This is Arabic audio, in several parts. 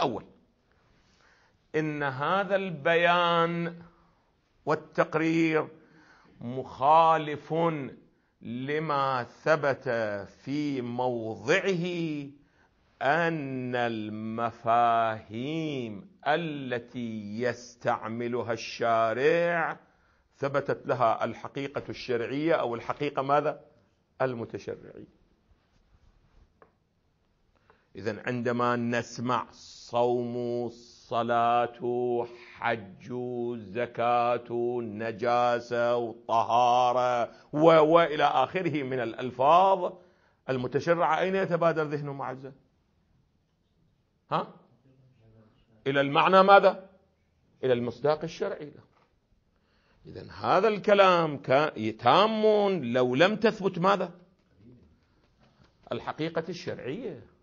أول إن هذا البيان والتقرير مخالف لما ثبت في موضعه أن المفاهيم التي يستعملها الشارع ثبتت لها الحقيقة الشرعية أو الحقيقة ماذا؟ المتشرعية إذا عندما نسمع الصوم الصلاة حج زكاة نجاسة طهارة وإلى آخره من الألفاظ المتشرعة أين يتبادر ذهنه معزة ها إلى المعنى ماذا إلى المصداق الشرعي له إذا هذا الكلام تام لو لم تثبت ماذا الحقيقة الشرعية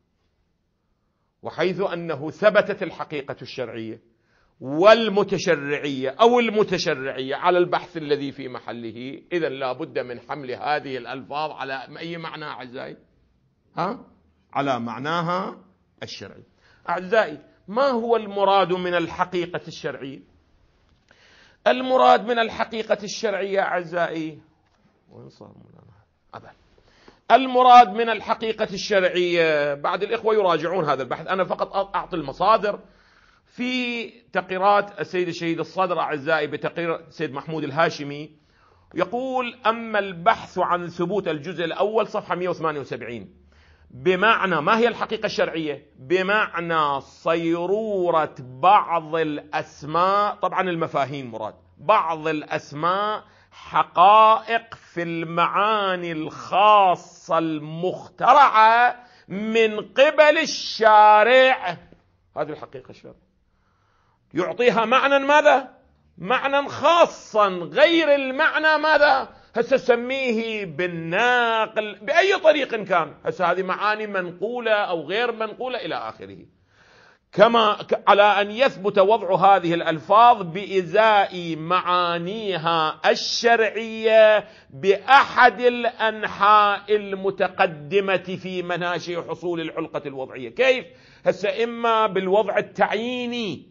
وحيث أنه ثبتت الحقيقة الشرعية والمتشرعية أو المتشرعية على البحث الذي في محله إذا لا بد من حمل هذه الألفاظ على أي معنى أعزائي ها؟ على معناها الشرعي أعزائي ما هو المراد من الحقيقة الشرعية المراد من الحقيقة الشرعية أعزائي وين صار مولانا المراد من الحقيقة الشرعية بعد الإخوة يراجعون هذا البحث أنا فقط أعطي المصادر في تقريرات السيد الشهيد الصدر أعزائي بتقرير السيد محمود الهاشمي يقول أما البحث عن ثبوت الجزء الأول صفحة 178 بمعنى ما هي الحقيقة الشرعية بمعنى صيرورة بعض الأسماء طبعا المفاهيم مراد بعض الأسماء حقائق في المعاني الخاصه المخترعه من قبل الشارع هذه الحقيقه الشرعيه يعطيها معنى ماذا معنى خاصا غير المعنى ماذا هسه سميه بالناقل باي طريق كان هسه هذه معاني منقوله او غير منقوله الى اخره كما على أن يثبت وضع هذه الألفاظ بإزاء معانيها الشرعية بأحد الأنحاء المتقدمة في مناشئ حصول العلقة الوضعية كيف؟ هسه إما بالوضع التعييني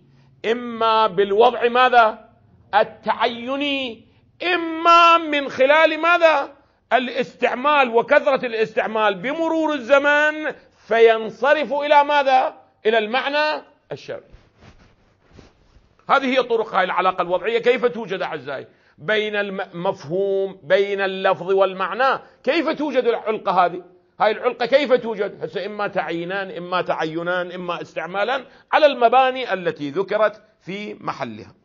إما بالوضع ماذا؟ التعيني إما من خلال ماذا؟ الاستعمال وكثرة الاستعمال بمرور الزمان فينصرف إلى ماذا؟ إلى المعنى الشرعي هذه هي طرق هذه العلاقة الوضعية كيف توجد أعزائي بين المفهوم بين اللفظ والمعنى كيف توجد العلقة هذه هاي العلقة كيف توجد هسه إما تعيينان إما تعينان إما استعمالا على المباني التي ذكرت في محلها